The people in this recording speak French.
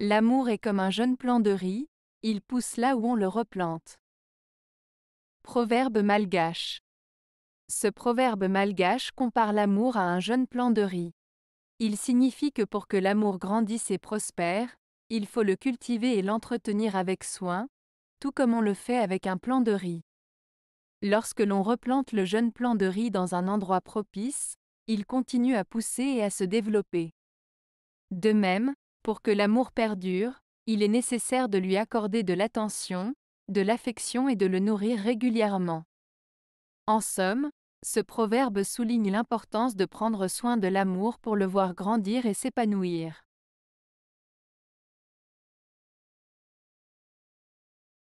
L'amour est comme un jeune plant de riz, il pousse là où on le replante. Proverbe malgache. Ce proverbe malgache compare l'amour à un jeune plant de riz. Il signifie que pour que l'amour grandisse et prospère, il faut le cultiver et l'entretenir avec soin, tout comme on le fait avec un plant de riz. Lorsque l'on replante le jeune plant de riz dans un endroit propice, il continue à pousser et à se développer. De même, pour que l'amour perdure, il est nécessaire de lui accorder de l'attention, de l'affection et de le nourrir régulièrement. En somme, ce proverbe souligne l'importance de prendre soin de l'amour pour le voir grandir et s'épanouir.